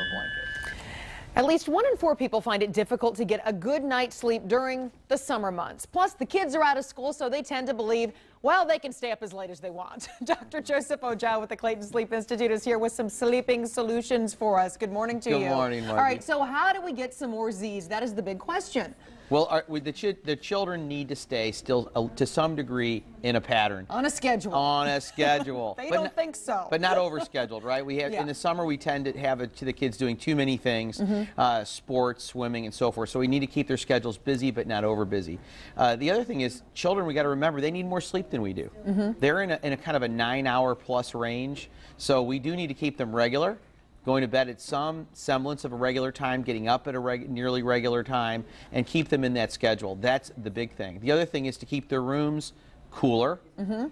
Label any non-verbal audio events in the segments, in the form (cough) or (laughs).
of a blanket. At least one in four people find it difficult to get a good night's sleep during the summer months. Plus, the kids are out of school, so they tend to believe, well, they can stay up as late as they want. (laughs) Dr. Joseph Ojao with the Clayton Sleep Institute is here with some sleeping solutions for us. Good morning to good you. Good morning, Margie. All right, so how do we get some more Z's? That is the big question. Well, are, the, ch the children need to stay still uh, to some degree in a pattern? On a schedule. On a (laughs) schedule. they but don't think so. But not overscheduled, right? We have yeah. in the summer we tend to have a, to the kids doing too many things, mm -hmm. uh, sports, swimming, and so forth. So we need to keep their schedules busy, but not over busy. Uh, the other thing is, children, we got to remember they need more sleep than we do. Mm -hmm. They're in a, in a kind of a nine-hour plus range, so we do need to keep them regular going to bed at some semblance of a regular time, getting up at a reg nearly regular time, and keep them in that schedule. That's the big thing. The other thing is to keep their rooms cooler. Mm -hmm.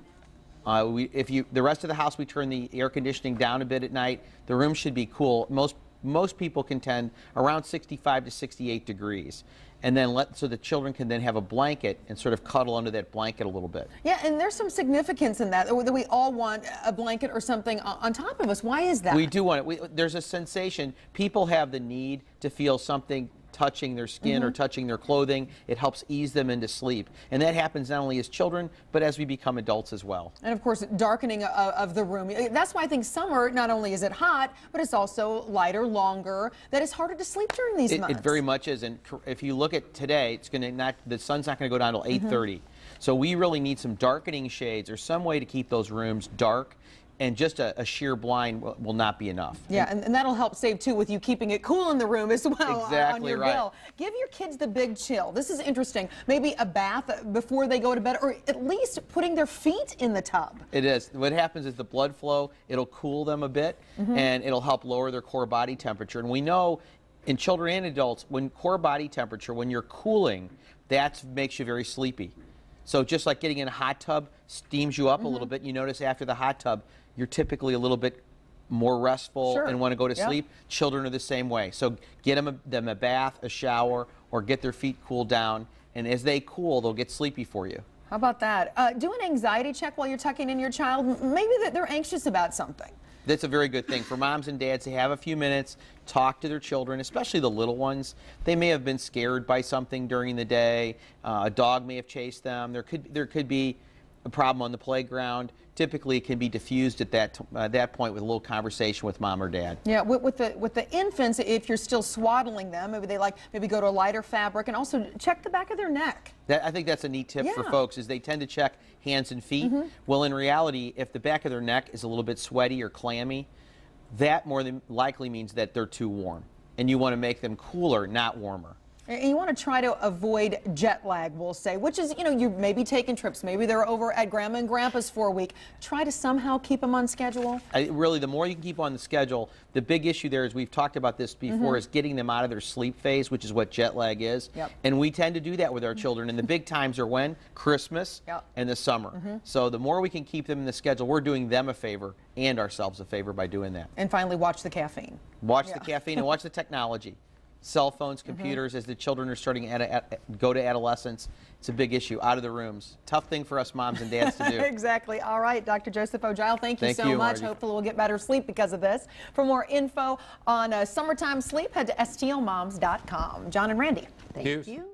uh, we, if you, the rest of the house, we turn the air conditioning down a bit at night. The room should be cool. Most most people contend around 65 to 68 degrees and then let so the children can then have a blanket and sort of cuddle under that blanket a little bit. Yeah, and there's some significance in that that we all want a blanket or something on top of us. Why is that? We do want it. We, there's a sensation. People have the need to feel something touching their skin mm -hmm. or mm-hmm. touching their clothing. It helps ease them into sleep. And that happens not only as children, but as we become adults as well. And of course, darkening uh, uh, of the room. Uh, that's why I think summer, not only is it hot, but it's also lighter, longer, that it's harder to sleep during these it, months. It very much is. And if you look at today, it's going to not, the sun's not going to go down until mm-hmm. 8.30. Mm -hmm. So we really need some darkening shades or some way to keep those rooms dark and just a, a sheer blind will, will, not be enough. Yeah, and, and, that'll help save too with you keeping it cool in the room as (laughs) well exactly on your right. bill. Give your kids the big chill. This is interesting. Maybe a bath before they go to bed or at least putting their feet in the tub. It is. What happens is the blood flow, it'll cool them a bit mm -hmm. and it'll help lower their core body temperature. And we know in children and adults, when core body temperature, when you're cooling, that makes you very sleepy. So just like getting in a hot tub steams you up mm -hmm. a mm-hmm. little bit, you notice after the hot tub, you're typically a little bit more restful sure. and want to go to sleep. Children are the same way. So get them a, them a bath, a shower, or get their feet cooled down. And as they cool, they'll get sleepy for you. How about that? Uh, do an anxiety check while you're tucking in your child. Maybe that they're anxious about something. That's a very good thing for moms and dads to have a few minutes, talk to their children, especially the little ones. They may have been scared by something during the day. Uh, a dog may have chased them. There could there could be a problem on the playground, typically it can be diffused at that uh, that point with a little conversation with mom or dad. Yeah, with, with, the with the infants, if you're still swaddling them, maybe they like maybe go to a lighter fabric and also check the back of their neck. That, I think that's a neat tip yeah. for folks is they tend to check hands and feet. Mm -hmm. Well, in reality, if the back of their neck is a little bit sweaty or clammy, that more than likely means that they're too warm, and you want to make them cooler, not warmer. You want to try to avoid jet lag, we'll say, which is, you know, you may be taking trips. Maybe they're over at Grandma and Grandpa's for a week. Try to somehow keep them on schedule. I, really, the more you can keep on the schedule, the big issue there is we've talked about this before, mm -hmm. is getting them out of their sleep phase, which is what jet lag is. Yep. And we tend to do that with our children. And the big times are when? Christmas yep. and the summer. Mm -hmm. So the more we can keep them in the schedule, we're doing them a favor and ourselves a favor by doing that. And finally, watch the caffeine. Watch yeah. the caffeine and watch the (laughs) technology cell phones, mm-hmm. computers, mm -hmm. as the children are starting to go to adolescence. It's a big issue, out of the rooms. Tough thing for us moms and dads to do. (laughs) exactly. All right, Dr. Joseph O'Gile, thank you thank so you, much. Margie. Hopefully we'll get better sleep because of this. For more info on uh, summertime sleep, head to stlmoms.com. John and Randy, thank Cheers. you.